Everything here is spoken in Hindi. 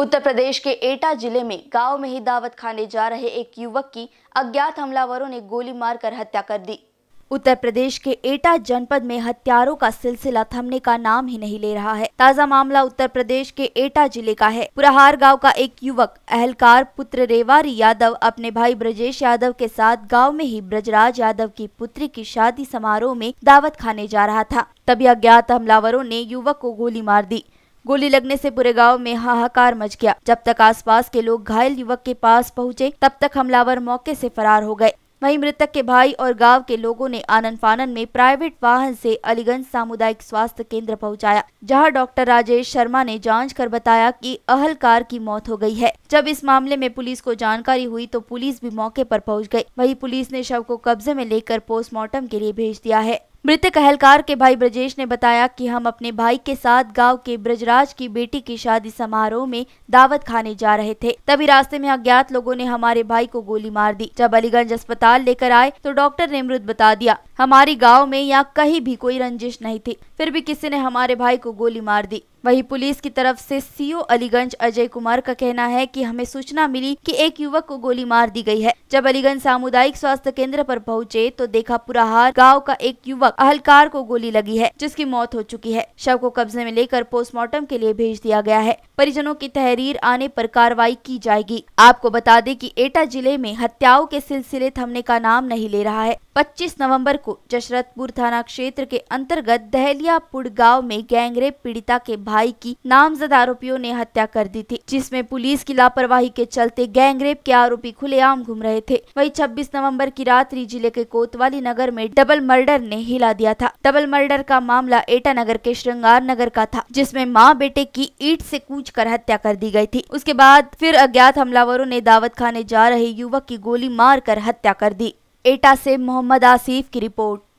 उत्तर प्रदेश के एटा जिले में गांव में ही दावत खाने जा रहे एक युवक की अज्ञात हमलावरों ने गोली मारकर हत्या कर दी उत्तर प्रदेश के एटा जनपद में हत्यारों का सिलसिला थमने का नाम ही नहीं ले रहा है ताज़ा मामला उत्तर प्रदेश के एटा जिले का है पुराहार गांव का एक युवक अहलकार पुत्र रेवारी यादव अपने भाई ब्रजेश यादव के साथ गांव में ही ब्रजराज यादव की पुत्री की शादी समारोह में दावत खाने जा रहा था तभी अज्ञात हमलावरों ने युवक को गोली मार दी गोली लगने से पूरे गांव में हाहाकार मच गया जब तक आसपास के लोग घायल युवक के पास पहुंचे तब तक हमलावर मौके से फरार हो गए वहीं मृतक के भाई और गांव के लोगों ने आनंद फानन में प्राइवेट वाहन से अलीगंज सामुदायिक स्वास्थ्य केंद्र पहुंचाया, जहां डॉक्टर राजेश शर्मा ने जांच कर बताया कि अहलकार की मौत हो गई है जब इस मामले में पुलिस को जानकारी हुई तो पुलिस भी मौके पर पहुंच गई वहीं पुलिस ने शव को कब्जे में लेकर पोस्टमार्टम के लिए भेज दिया है मृतक अहलकार के भाई ब्रजेश ने बताया कि हम अपने भाई के साथ गांव के ब्रजराज की बेटी की शादी समारोह में दावत खाने जा रहे थे तभी रास्ते में अज्ञात लोगों ने हमारे भाई को गोली मार दी जब अलीगंज अस्पताल लेकर आए तो डॉक्टर ने मृत बता दिया हमारी गाँव में या कहीं भी कोई रंजिश नहीं थी फिर भी किसी ने हमारे भाई को गोली मार दी वहीं पुलिस की तरफ से सीओ अलीगंज अजय कुमार का कहना है कि हमें सूचना मिली कि एक युवक को गोली मार दी गई है जब अलीगंज सामुदायिक स्वास्थ्य केंद्र पर पहुंचे तो देखा पुराहार गांव का एक युवक अहलकार को गोली लगी है जिसकी मौत हो चुकी है शव को कब्जे में लेकर पोस्टमार्टम के लिए भेज दिया गया है परिजनों की तहरीर आने पर कार्रवाई की जाएगी आपको बता दें कि एटा जिले में हत्याओं के सिलसिले थमने का नाम नहीं ले रहा है 25 नवंबर को जशरथपुर थाना क्षेत्र के अंतर्गत दहलियापुर गांव में गैंगरेप पीड़िता के भाई की नामजद आरोपियों ने हत्या कर दी थी जिसमें पुलिस की लापरवाही के चलते गैंगरेप के आरोपी खुलेआम घूम रहे थे वहीं 26 नवंबर की रात्रि जिले के कोतवाली नगर में डबल मर्डर ने हिला दिया था डबल मर्डर का मामला एटा नगर के श्रृंगार नगर का था जिसमे माँ बेटे की ईट ऐसी कूच कर हत्या कर दी गई थी उसके बाद फिर अज्ञात हमलावरों ने दावत खाने जा रहे युवक की गोली मार कर हत्या कर दी एटा से मोहम्मद आसिफ की रिपोर्ट